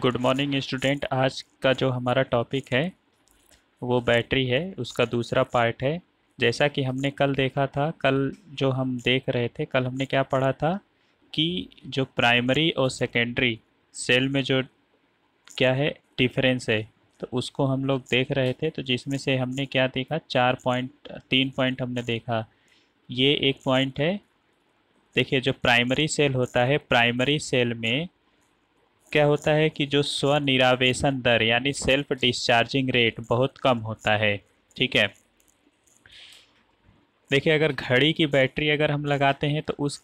good morning student आज का जो हमारा टॉपिक है वो बैटरी है उसका दूसरा पार्ट है जैसा कि हमने कल देखा था कल जो हम देख रहे थे कल हमने क्या पढ़ा था कि जो प्राइमरी और सेकेंडरी सेल में जो क्या है डिफरेंस है तो उसको हम लोग देख रहे थे तो जिसमें से हमने क्या देखा चार पॉइंट तीन पॉइंट हमने देखा ये एक पॉइंट है देखिए जो प्राइमरी सेल होता है प्राइमरी सेल में क्या होता है कि जो स्वनिरावेशन दर यानी सेल्फ डिस्चार्जिंग रेट बहुत कम होता है ठीक है देखिए अगर घड़ी की बैटरी अगर हम लगाते हैं तो उस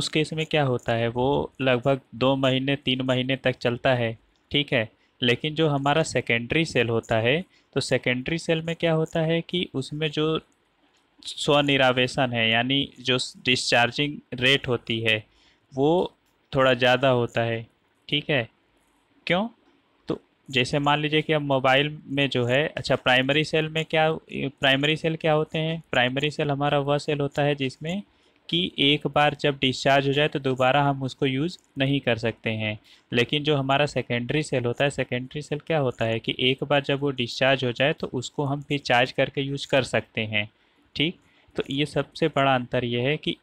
उस केस में क्या होता है वो लगभग दो महीने तीन महीने तक चलता है ठीक है लेकिन जो हमारा सेकेंडरी सेल होता है तो सेकेंडरी सेल में क्या होता है कि उसमें जो स्वनिरावेशन है यानी जो डिस्चार्जिंग रेट होती है वो थोड़ा ज़्यादा होता है ठीक है क्यों तो जैसे मान लीजिए कि अब मोबाइल में जो है अच्छा प्राइमरी सेल में क्या प्राइमरी सेल क्या होते हैं प्राइमरी सेल हमारा वह सेल होता है जिसमें कि एक बार जब डिस्चार्ज हो जाए तो दोबारा हम उसको यूज़ नहीं कर सकते हैं लेकिन जो हमारा सेकेंडरी सेल होता है सेकेंडरी सेल क्या होता है कि एक बार जब वो डिस्चार्ज हो जाए तो उसको हम फिर चार्ज करके यूज कर सकते हैं ठीक तो ये सबसे बड़ा अंतर ये है कि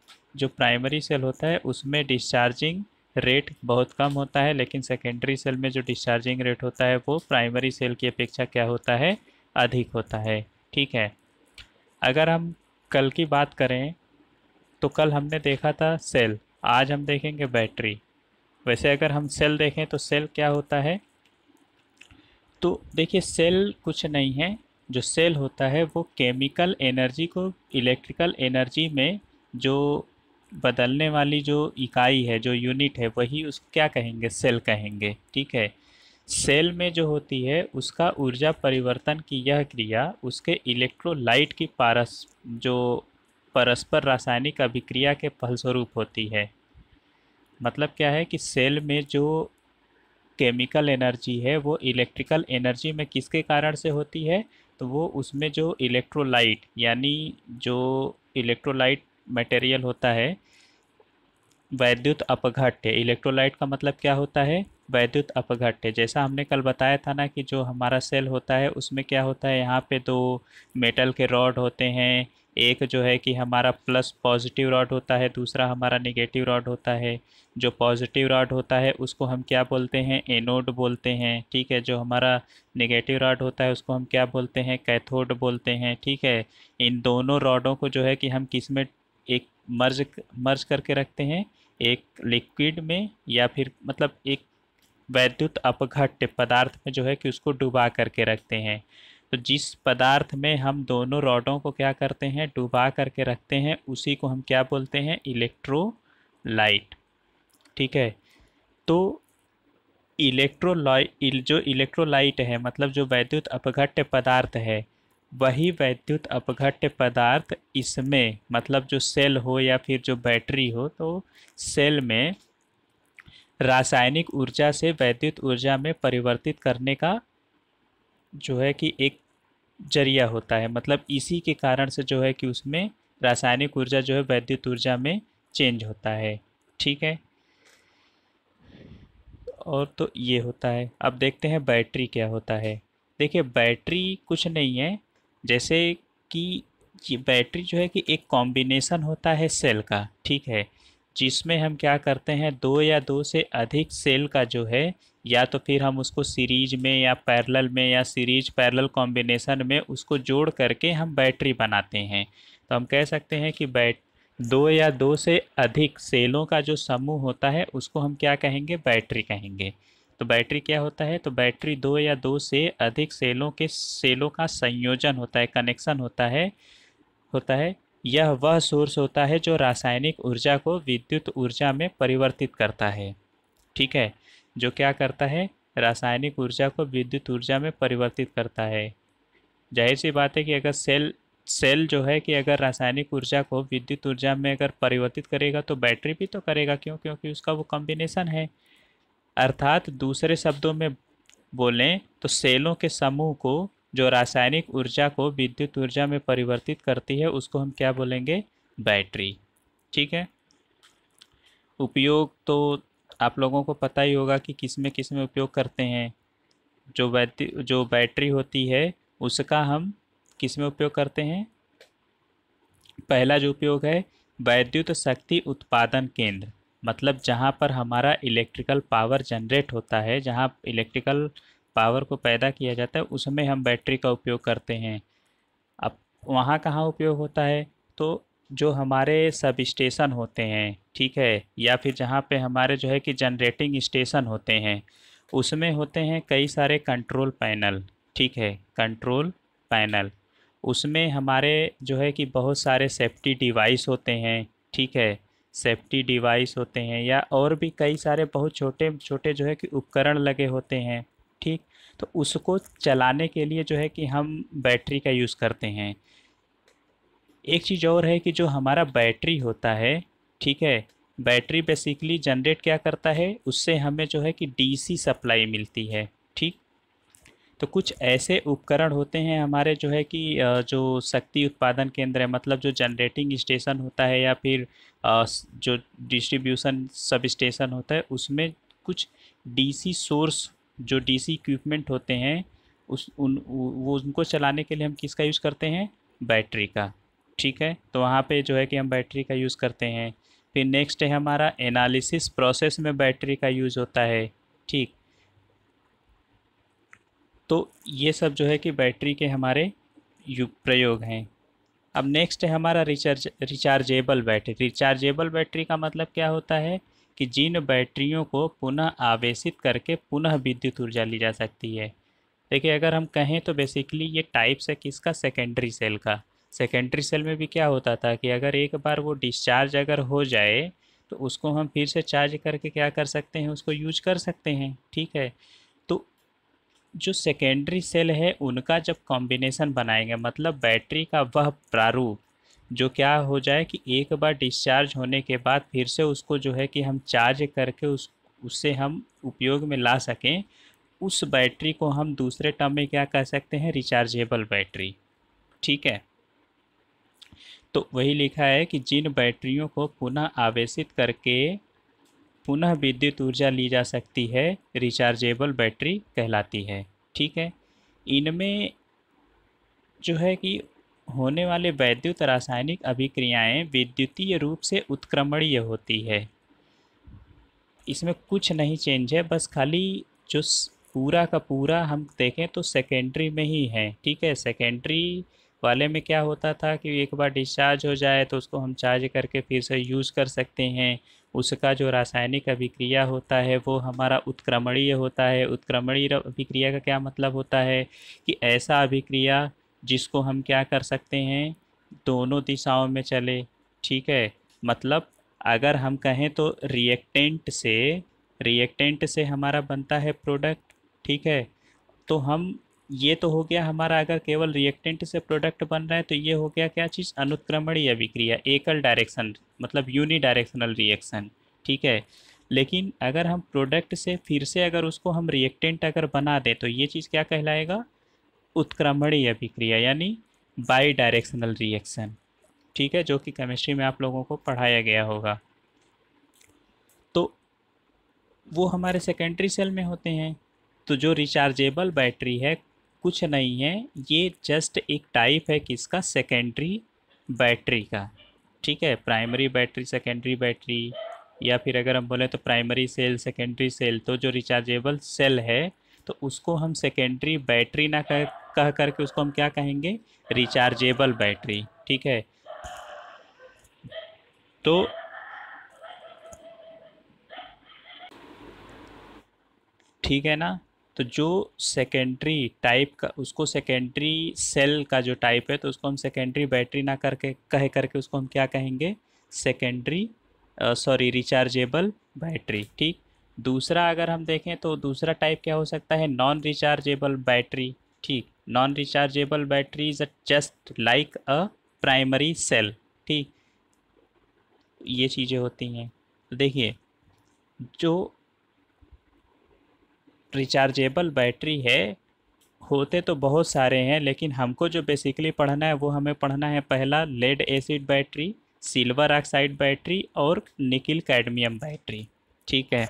जो प्राइमरी सेल होता है उसमें डिस्चार्जिंग रेट बहुत कम होता है लेकिन सेकेंडरी सेल में जो डिस्चार्जिंग रेट होता है वो प्राइमरी सेल की अपेक्षा क्या होता है अधिक होता है ठीक है अगर हम कल की बात करें तो कल हमने देखा था सेल आज हम देखेंगे बैटरी वैसे अगर हम सेल देखें तो सेल क्या होता है तो देखिए सेल कुछ नहीं है जो सेल होता है वो केमिकल एनर्जी को इलेक्ट्रिकल एनर्जी में जो बदलने वाली जो इकाई है जो यूनिट है वही उस क्या कहेंगे सेल कहेंगे ठीक है सेल में जो होती है उसका ऊर्जा परिवर्तन की यह क्रिया उसके इलेक्ट्रोलाइट की पारस जो परस्पर रासायनिक अभिक्रिया के फलस्वरूप होती है मतलब क्या है कि सेल में जो केमिकल एनर्जी है वो इलेक्ट्रिकल एनर्जी में किसके कारण से होती है तो वो उसमें जो इलेक्ट्रोलाइट यानी जो इलेक्ट्रोलाइट मटेरियल होता है वैद्युत अपघट्य इलेक्ट्रोलाइट का मतलब क्या होता है वैद्युत अपघट्य जैसा हमने कल बताया था ना कि जो हमारा सेल होता है उसमें क्या होता है यहाँ पे दो मेटल के रॉड होते हैं एक जो है कि हमारा प्लस पॉजिटिव रॉड होता है दूसरा हमारा नेगेटिव रॉड होता है जो पॉजिटिव रॉड होता है उसको हम क्या बोलते हैं एनोड बोलते हैं ठीक है जो हमारा नेगेटिव रॉड होता है उसको हम क्या बोलते हैं कैथोड बोलते हैं ठीक है इन दोनों रॉडों को जो है कि हम किस में एक मर्ज मर्ज करके रखते हैं एक लिक्विड में या फिर मतलब एक वैद्युत अपघट्य पदार्थ में जो है कि उसको डुबा करके रखते हैं तो जिस पदार्थ में हम दोनों रॉडों को क्या करते हैं डुबा करके रखते हैं उसी को हम क्या बोलते हैं इलेक्ट्रोलाइट ठीक है तो इलेक्ट्रोलाइट जो इलेक्ट्रोलाइट है मतलब जो वैद्युत अपघट्य पदार्थ है वही वैद्युत अपघट्य पदार्थ इसमें मतलब जो सेल हो या फिर जो बैटरी हो तो सेल में रासायनिक ऊर्जा से वैद्युत ऊर्जा में परिवर्तित करने का जो है कि एक जरिया होता है मतलब इसी के कारण से जो है कि उसमें रासायनिक ऊर्जा जो है वैद्युत ऊर्जा में चेंज होता है ठीक है और तो ये होता है अब देखते हैं बैटरी क्या होता है देखिए बैटरी कुछ नहीं है जैसे कि बैटरी जो है कि एक कॉम्बिनेशन होता है सेल का ठीक है जिसमें हम क्या करते हैं दो या दो से अधिक सेल का जो है या तो फिर हम उसको सीरीज में या पैरेलल में या सीरीज पैरेलल कॉम्बिनेशन में उसको जोड़ करके हम बैटरी बनाते हैं तो हम कह सकते हैं कि बैट दो या दो से अधिक सेलों का जो समूह होता है उसको हम क्या कहेंगे बैटरी कहेंगे तो बैटरी क्या होता है तो बैटरी दो या दो से अधिक सेलों के सेलों का संयोजन होता है कनेक्शन होता है होता है यह वह सोर्स होता है जो रासायनिक ऊर्जा को विद्युत ऊर्जा में परिवर्तित करता है ठीक है जो क्या करता है रासायनिक ऊर्जा को विद्युत ऊर्जा में परिवर्तित करता है जाहिर सी बात है कि अगर सेल सेल जो है कि अगर रासायनिक ऊर्जा को विद्युत ऊर्जा में अगर परिवर्तित करेगा तो बैटरी भी तो करेगा क्यों क्योंकि उसका वो कॉम्बिनेसन है अर्थात दूसरे शब्दों में बोलें तो सेलों के समूह को जो रासायनिक ऊर्जा को विद्युत ऊर्जा में परिवर्तित करती है उसको हम क्या बोलेंगे बैटरी ठीक है उपयोग तो आप लोगों को पता ही होगा कि किस में किस में उपयोग करते हैं जो वैद्य जो बैटरी होती है उसका हम किस में उपयोग करते हैं पहला जो उपयोग है वैद्युत शक्ति उत्पादन केंद्र मतलब जहाँ पर हमारा इलेक्ट्रिकल पावर जनरेट होता है जहाँ इलेक्ट्रिकल पावर को पैदा किया जाता है उसमें हम बैटरी का उपयोग करते हैं अब वहाँ कहाँ उपयोग होता है तो जो हमारे सब स्टेशन होते हैं ठीक है या फिर जहाँ पे हमारे जो है कि जनरेटिंग स्टेशन होते हैं उसमें होते हैं कई सारे कंट्रोल पैनल ठीक है कंट्रोल पैनल उसमें हमारे जो है कि बहुत सारे सेफ्टी डिवाइस होते हैं ठीक है सेफ्टी डिवाइस होते हैं या और भी कई सारे बहुत छोटे छोटे जो है कि उपकरण लगे होते हैं ठीक तो उसको चलाने के लिए जो है कि हम बैटरी का यूज़ करते हैं एक चीज़ और है कि जो हमारा बैटरी होता है ठीक है बैटरी बेसिकली जनरेट क्या करता है उससे हमें जो है कि डीसी सप्लाई मिलती है ठीक तो कुछ ऐसे उपकरण होते हैं हमारे जो है कि जो शक्ति उत्पादन केंद्र है मतलब जो जनरेटिंग स्टेशन होता है या फिर जो डिस्ट्रीब्यूशन सब स्टेशन होता है उसमें कुछ डीसी सोर्स जो डीसी इक्विपमेंट होते हैं उस उन वो उनको चलाने के लिए हम किसका यूज़ करते हैं बैटरी का ठीक है तो वहाँ पर जो है कि हम बैटरी का यूज़ करते हैं फिर नेक्स्ट है हमारा एनालिसिस प्रोसेस में बैटरी का यूज़ होता है ठीक तो ये सब जो है कि बैटरी के हमारे प्रयोग हैं अब नेक्स्ट है हमारा recharge rechargeable battery rechargeable battery का मतलब क्या होता है कि जिन बैटरियों को पुनः आवेशित करके पुनः विद्युत ऊर्जा ली जा सकती है देखिए अगर हम कहें तो बेसिकली ये टाइप्स है किसका सेकेंडरी सेल का सेकेंडरी सेल में भी क्या होता था कि अगर एक बार वो डिस्चार्ज अगर हो जाए तो उसको हम फिर से चार्ज करके क्या कर सकते हैं उसको यूज कर सकते हैं ठीक है जो सेकेंडरी सेल है उनका जब कॉम्बिनेशन बनाएंगे मतलब बैटरी का वह प्रारूप जो क्या हो जाए कि एक बार डिस्चार्ज होने के बाद फिर से उसको जो है कि हम चार्ज करके उस उससे हम उपयोग में ला सकें उस बैटरी को हम दूसरे टर्म में क्या कह सकते हैं रिचार्जेबल बैटरी ठीक है तो वही लिखा है कि जिन बैटरियों को पुनः आवेशित करके पुनः विद्युत ऊर्जा ली जा सकती है रिचार्जेबल बैटरी कहलाती है ठीक है इनमें जो है कि होने वाले वैद्युत रासायनिक अभिक्रियाएं विद्युतीय रूप से उत्क्रमणीय होती है इसमें कुछ नहीं चेंज है बस खाली जो पूरा का पूरा हम देखें तो सेकेंडरी में ही है ठीक है सेकेंडरी वाले में क्या होता था कि एक बार डिस्चार्ज हो जाए तो उसको हम चार्ज करके फिर से यूज़ कर सकते हैं उसका जो रासायनिक अभिक्रिया होता है वो हमारा उत्क्रमणीय होता है उत्क्रमणीय अभिक्रिया का क्या मतलब होता है कि ऐसा अभिक्रिया जिसको हम क्या कर सकते हैं दोनों दिशाओं में चले ठीक है मतलब अगर हम कहें तो रिएक्टेंट से रिएक्टेंट से हमारा बनता है प्रोडक्ट ठीक है तो हम ये तो हो गया हमारा अगर केवल रिएक्टेंट से प्रोडक्ट बन रहा है तो ये हो गया क्या चीज़ या विक्रिया एकल डायरेक्शन मतलब यूनि डायरेक्शनल रिएक्शन ठीक है लेकिन अगर हम प्रोडक्ट से फिर से अगर उसको हम रिएक्टेंट अगर बना दें तो ये चीज़ क्या कहलाएगा या विक्रिया यानी बाई डायरेक्शनल रिएक्शन ठीक है जो कि केमिस्ट्री में आप लोगों को पढ़ाया गया होगा तो वो हमारे सेकेंडरी सेल में होते हैं तो जो रिचार्जेबल बैटरी है कुछ नहीं है ये जस्ट एक टाइप है किसका सेकेंडरी बैटरी का ठीक है प्राइमरी बैटरी सेकेंडरी बैटरी या फिर अगर हम बोलें तो प्राइमरी सेल सेकेंडरी सेल तो जो रिचार्जेबल सेल है तो उसको हम सेकेंडरी बैटरी ना कह कह करके उसको हम क्या कहेंगे रिचार्जेबल बैटरी ठीक है तो ठीक है ना तो जो सेकेंडरी टाइप का उसको सेकेंडरी सेल का जो टाइप है तो उसको हम सेकेंडरी बैटरी ना करके कह करके उसको हम क्या कहेंगे सेकेंडरी सॉरी रिचार्जेबल बैटरी ठीक दूसरा अगर हम देखें तो दूसरा टाइप क्या हो सकता है नॉन रिचार्जेबल बैटरी ठीक non rechargeable battery is a just like a primary cell ठीक ये चीज़ें होती हैं देखिए जो रिचार्जेबल बैटरी है होते तो बहुत सारे हैं लेकिन हमको जो बेसिकली पढ़ना है वो हमें पढ़ना है पहला lead acid battery silver oxide battery और निकिल कैडमियम बैटरी ठीक है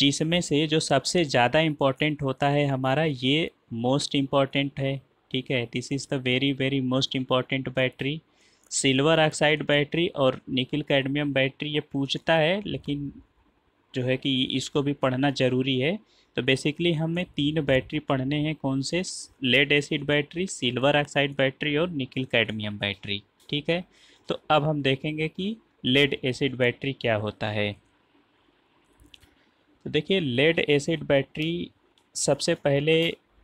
जिसमें से जो सबसे ज़्यादा इम्पॉर्टेंट होता है हमारा ये मोस्ट इम्पॉर्टेंट है ठीक है this is the very very most important battery silver oxide battery और निकिल कैडमियम बैटरी ये पूछता है लेकिन जो है कि इसको भी पढ़ना ज़रूरी है तो बेसिकली हमें तीन बैटरी पढ़ने हैं कौन से lead acid battery silver oxide battery और निकिल कैडमियम बैटरी ठीक है तो अब हम देखेंगे कि लेड एसिड बैटरी क्या होता है तो देखिए लेड एसिड बैटरी सबसे पहले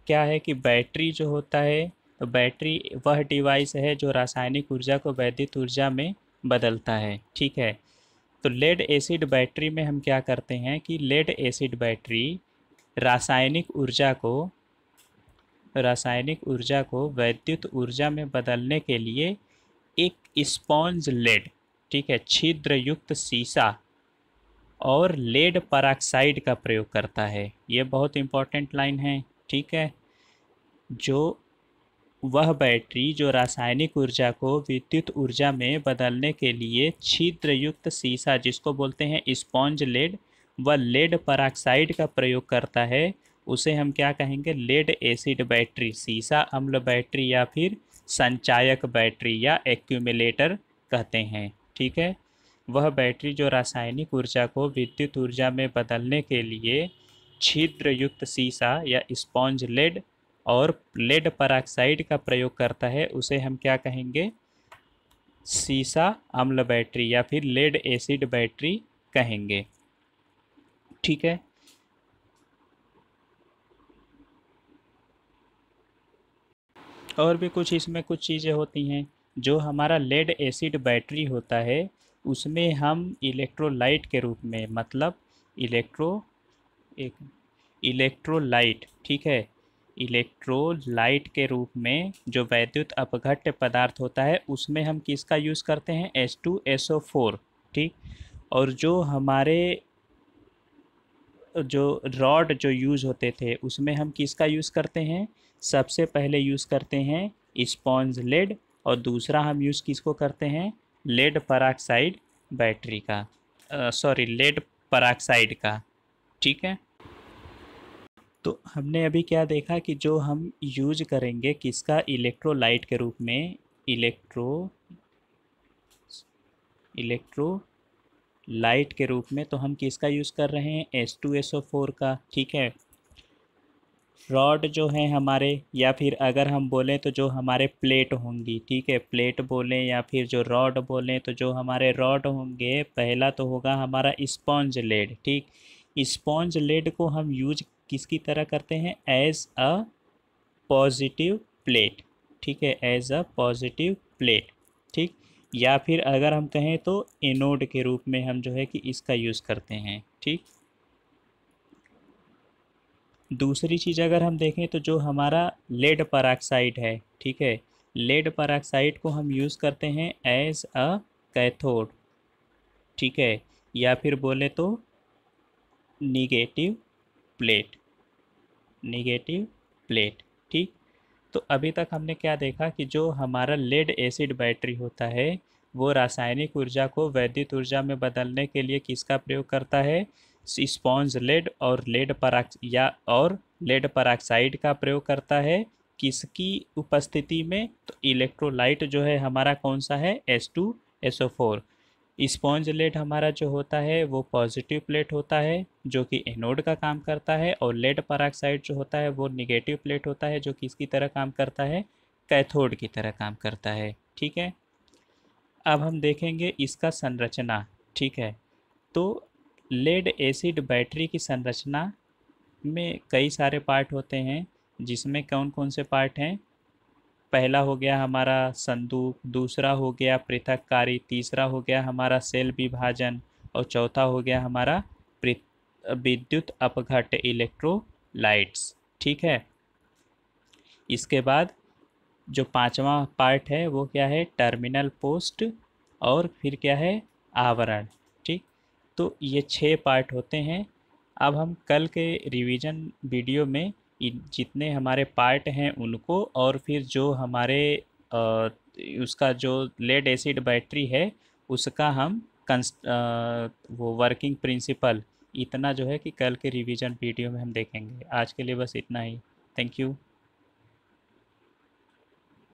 क्या है कि बैटरी जो होता है तो बैटरी वह डिवाइस है जो रासायनिक ऊर्जा को वैद्युत ऊर्जा में बदलता है ठीक है तो लेड एसिड बैटरी में हम क्या करते हैं कि लेड एसिड बैटरी रासायनिक ऊर्जा को रासायनिक ऊर्जा को वैद्युत ऊर्जा में बदलने के लिए एक स्पॉन्ज लेड ठीक है छिद्र युक्त सीसा और लेड पराक्साइड का प्रयोग करता है ये बहुत इंपॉर्टेंट लाइन है ठीक है जो वह बैटरी जो रासायनिक ऊर्जा को विद्युत ऊर्जा में बदलने के लिए छिद्रयुक्त सीसा जिसको बोलते हैं स्पॉन्ज लेड व लेड पराक्साइड का प्रयोग करता है उसे हम क्या कहेंगे लेड एसिड बैटरी सीसा अम्ल बैटरी या फिर संचायक बैटरी या एक्यूमिलेटर कहते हैं ठीक है वह बैटरी जो रासायनिक ऊर्जा को विद्युत ऊर्जा में बदलने के लिए छिद्रयुक्त सीसा या स्पॉन्ज लेड और लेड पराक्साइड का प्रयोग करता है उसे हम क्या कहेंगे सीसा अम्ल बैटरी या फिर लेड एसिड बैटरी कहेंगे ठीक है और भी कुछ इसमें कुछ चीज़ें होती हैं जो हमारा लेड एसिड बैटरी होता है उसमें हम इलेक्ट्रोलाइट के रूप में मतलब इलेक्ट्रो एक इलेक्ट्रोलाइट ठीक है इलेक्ट्रोलाइट के रूप में जो वैद्युत अपघट्य पदार्थ होता है उसमें हम किसका यूज़ करते हैं S two S O four ठीक और जो हमारे जो रॉड जो यूज़ होते थे उसमें हम किसका यूज़ करते हैं सबसे पहले यूज़ करते हैं इस्पॉन्ज लेड और दूसरा हम यूज़ किसको करते हैं लेड पराक्साइड बैटरी का सॉरी लेड पराक्साइड का ठीक है तो हमने अभी क्या देखा कि जो हम यूज करेंगे किसका इलेक्ट्रोलाइट के रूप में इलेक्ट्रो इलेक्ट्रो लाइट के रूप में तो हम किसका यूज़ कर रहे हैं S two S O four का ठीक है रॉड जो है हमारे या फिर अगर हम बोलें तो जो हमारे प्लेट होंगी ठीक है प्लेट बोलें या फिर जो रॉड बोलें तो जो हमारे रॉड होंगे पहला तो होगा हमारा स्पॉन्ज लेड ठीक स्पॉन्ज लेड को हम यूज किसकी तरह करते हैं एज अ पॉजिटिव प्लेट ठीक है एज अ पॉजिटिव प्लेट ठीक या फिर अगर हम कहें तो एनोड के रूप में हम जो है कि इसका यूज़ करते हैं ठीक दूसरी चीज़ अगर हम देखें तो जो हमारा लेड पराक्साइड है ठीक है लेड पराक्साइड को हम यूज़ करते हैं एज अ कैथोड ठीक है या फिर बोले तो निगेटिव प्लेट निगेटिव प्लेट ठीक तो अभी तक हमने क्या देखा कि जो हमारा लेड एसिड बैटरी होता है वो रासायनिक ऊर्जा को वैद्युत ऊर्जा में बदलने के लिए किसका प्रयोग करता है स्पॉन्ज लेड और लेड पराक्स या और लेड पराक्साइड का प्रयोग करता है किसकी उपस्थिति में तो इलेक्ट्रोलाइट जो है हमारा कौन सा है S two SO four sponge lead हमारा जो होता है वो पॉजिटिव प्लेट होता है जो कि एनोड का काम करता है और लेड पराक्साइड जो होता है वो निगेटिव प्लेट होता है जो कि इसकी तरह काम करता है कैथोड की तरह काम करता है ठीक है अब हम देखेंगे इसका संरचना ठीक है तो लेड एसिड बैटरी की संरचना में कई सारे पार्ट होते हैं जिसमें कौन कौन से पार्ट हैं पहला हो गया हमारा संदूक दूसरा हो गया पृथककारी तीसरा हो गया हमारा सेल विभाजन और चौथा हो गया हमारा विद्युत अपघट इलेक्ट्रोलाइट्स ठीक है इसके बाद जो पांचवा पार्ट है वो क्या है टर्मिनल पोस्ट और फिर क्या है आवरण ठीक तो ये छः पार्ट होते हैं अब हम कल के रिवीजन वीडियो में जितने हमारे पार्ट हैं उनको और फिर जो हमारे उसका जो लेड एसिड बैटरी है उसका हम वो वर्किंग प्रिंसिपल इतना जो है कि कल के रिवीजन वीडियो में हम देखेंगे आज के लिए बस इतना ही थैंक यू